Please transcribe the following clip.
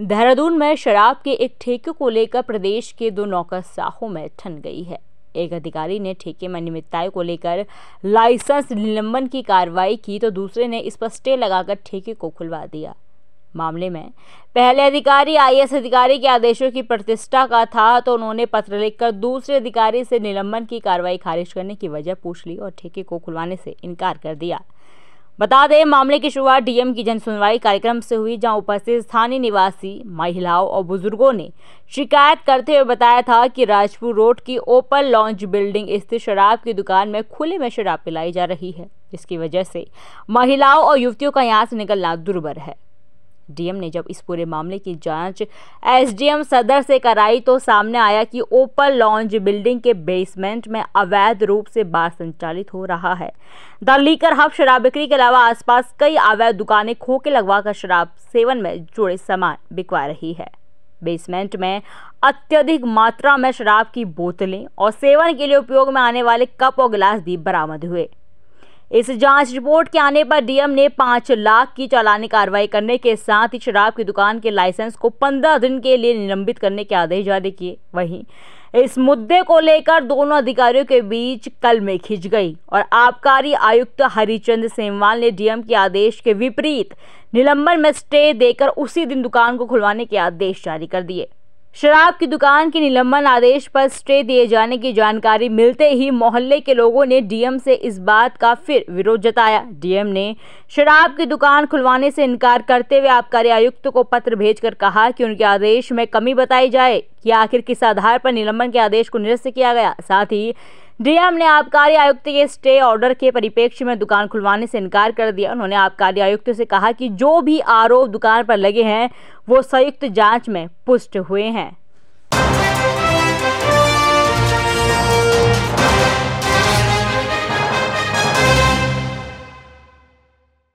देहरादून में शराब के एक ठेके को लेकर प्रदेश के दो नौकर साहों में ठन गई है एक अधिकारी ने ठेके में अनियमितता को लेकर लाइसेंस निलंबन की कार्रवाई की तो दूसरे ने इस पर स्टे लगाकर ठेके को खुलवा दिया मामले में पहले अधिकारी आई अधिकारी के आदेशों की प्रतिष्ठा का था तो उन्होंने पत्र लिखकर दूसरे अधिकारी से निलंबन की कार्रवाई खारिज करने की वजह पूछ ली और ठेके को खुलवाने से इनकार कर दिया बता दें मामले की शुरुआत डीएम की जनसुनवाई कार्यक्रम से हुई जहां उपस्थित स्थानीय निवासी महिलाओं और बुजुर्गों ने शिकायत करते हुए बताया था कि राजपुर रोड की ओपन लॉन्च बिल्डिंग स्थित शराब की दुकान में खुले में शराब पिलाई जा रही है जिसकी वजह से महिलाओं और युवतियों का यहाँ से निकलना दुर्भर है डीएम ने जब इस पूरे मामले की जांच एसडीएम सदर से कराई तो सामने आया कि ओपन लॉन्ज बिल्डिंग के बेसमेंट में अवैध रूप से बार संचालित हो रहा है द लीकर हब शराब बिक्री के अलावा आसपास कई अवैध दुकानें खोके लगवाकर शराब सेवन में जुड़े सामान बिकवा रही है बेसमेंट में अत्यधिक मात्रा में शराब की बोतलें और सेवन के लिए उपयोग में आने वाले कप और गिलास भी बरामद हुए इस जांच रिपोर्ट के आने पर डीएम ने पांच लाख की चालानी कार्रवाई करने के साथ ही शराब की दुकान के लाइसेंस को पंद्रह दिन के लिए निलंबित करने के आदेश जारी किए वहीं इस मुद्दे को लेकर दोनों अधिकारियों के बीच कल में खिंच गई और आबकारी आयुक्त हरिचंद सेमवाल ने डीएम के आदेश के विपरीत निलंबन में स्टे देकर उसी दिन दुकान को खुलवाने के आदेश जारी कर दिए शराब की दुकान के निलंबन आदेश पर स्टे दिए जाने की जानकारी मिलते ही मोहल्ले के लोगों ने डीएम से इस बात का फिर विरोध जताया डीएम ने शराब की दुकान खुलवाने से इनकार करते हुए आबकारी आयुक्त को पत्र भेजकर कहा कि उनके आदेश में कमी बताई जाए कि आखिर किस आधार पर निलंबन के आदेश को निरस्त किया गया साथ ही डीएम ने आबकारी आयुक्त के स्टे ऑर्डर के परिप्रेक्ष्य में दुकान खुलवाने से इनकार कर दिया उन्होंने आबकारी आयुक्त से कहा कि जो भी आरोप दुकान पर लगे हैं वो संयुक्त जांच में पुष्ट हुए हैं